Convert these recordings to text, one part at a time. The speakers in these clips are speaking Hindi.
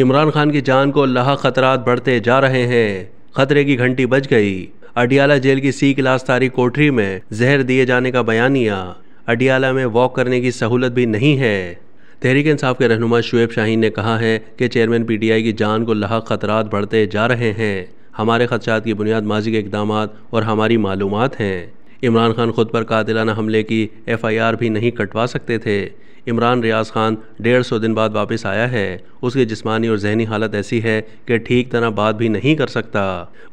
इमरान खान की जान को लहा खतरात बढ़ते जा रहे हैं खतरे की घंटी बज गई अडियाला जेल की सी क्लास तारी कोठरी में जहर दिए जाने का बयानिया अडियाला में वॉक करने की सहूलत भी नहीं है तहरीक इंसाफ के रहनुमा शुएब शाहीन ने कहा है कि चेयरमैन पीटीआई की जान को लहा खतरात बढ़ते जा रहे हैं हमारे खदशात की बुनियाद माजी के इकदाम और हमारी मालूम हैं इमरान खान खुद पर कातिलाना हमले की एफ आई आर भी नहीं कटवा सकते थे इमरान रियाज खान डेढ़ सौ दिन बाद वापस आया है उसकी जिस्मानी और जहनी हालत ऐसी है कि ठीक तरह बात भी नहीं कर सकता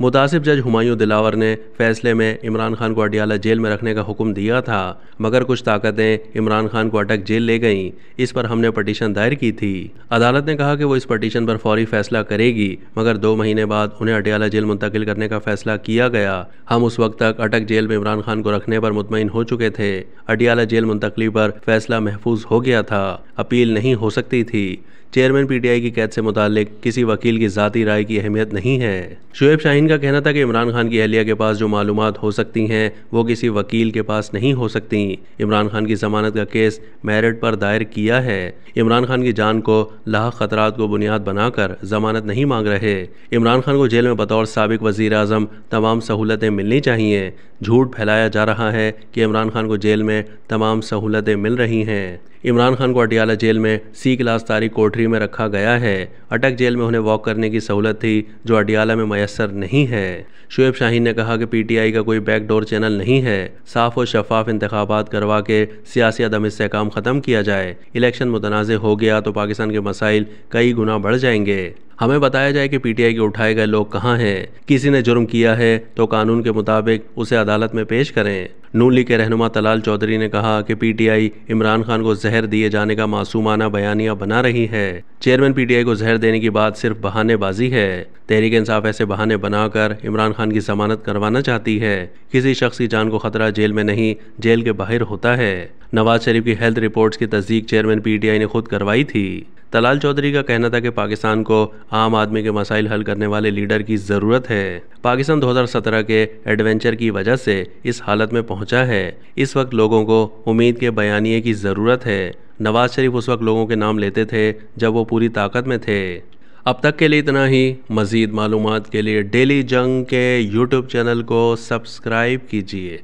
मुतासिब जज हुमायूं दिलावर ने फैसले में इमरान खान को अडियाला जेल में रखने का हुक्म दिया था मगर कुछ ताकतें इमरान खान को अटक जेल ले गईं इस पर हमने पटिशन दायर की थी अदालत ने कहा कि वो इस पटिशन पर फौरी फैसला करेगी मगर दो महीने बाद उन्हें अटियाला जेल मुंतकिल करने का फैसला किया गया हम उस वक्त तक अटक जेल में इमरान खान को रखने पर मुतमिन हो चुके थे अटियाला जेल मुंतकली पर फैसला महफूज हो गया था अपील नहीं हो सकती थी चेयरमैन पीटीआई की कैद से मुतालिक किसी वकील की जाती राय की अहमियत नहीं है शुएब शाहीन का कहना था कि इमरान खान की अहलिया के पास जो मालूम हो सकती हैं वो किसी वकील के पास नहीं हो सकती इमरान खान की जमानत का केस मेरिट पर दायर किया है इमरान खान की जान को लाह खतरात को बुनियाद बनाकर जमानत नहीं मांग रहे इमरान खान को जेल में बतौर सबक वजीर अजम तमाम सहूलतें मिलनी चाहिए झूठ फैलाया जा रहा है कि इमरान खान को जेल में तमाम सहूलतें मिल रही हैं इमरान खान को अटियाला जेल में सी क्लास तारीख कोठरी में रखा गया है अटक जेल में उन्हें वॉक करने की सहूलत थी जो अटियाला में मैसर नहीं है शुएब शाहीन ने कहा कि पीटीआई का कोई बैकडोर चैनल नहीं है साफ और शफाफ इंतबात करवा के सियासी अदम इसकाम ख़त्म किया जाए इलेक्शन मुतनाज़ हो गया तो पाकिस्तान के मसाइल कई गुना बढ़ जाएंगे हमें बताया जाए कि पीटीआई के उठाए गए लोग कहाँ हैं किसी ने जुर्म किया है तो कानून के मुताबिक उसे अदालत में पेश करें नूली के रहनुमा तलाल चौधरी ने कहा कि पीटीआई इमरान खान को जहर दिए जाने का मासूमाना बयानिया बना रही है चेयरमैन पीटीआई को जहर देने की बात सिर्फ बहानेबाजी है तहरीक इंसाफ ऐसे बहाने बनाकर इमरान खान की जमानत करवाना चाहती है किसी शख्स की जान को खतरा जेल में नहीं जेल के बाहर होता है नवाज शरीफ की हेल्थ रिपोर्ट्स की तस्दीक चेयरमैन पीटीआई ने खुद करवाई थी तलाल चौधरी का कहना था कि पाकिस्तान को आम आदमी के मसाइल हल करने वाले लीडर की ज़रूरत है पाकिस्तान 2017 के एडवेंचर की वजह से इस हालत में पहुंचा है इस वक्त लोगों को उम्मीद के बयानिए की ज़रूरत है नवाज शरीफ उस वक्त लोगों के नाम लेते थे जब वो पूरी ताकत में थे अब तक के लिए इतना ही मज़ीद मालूम के लिए डेली जंग के यूट्यूब चैनल को सब्सक्राइब कीजिए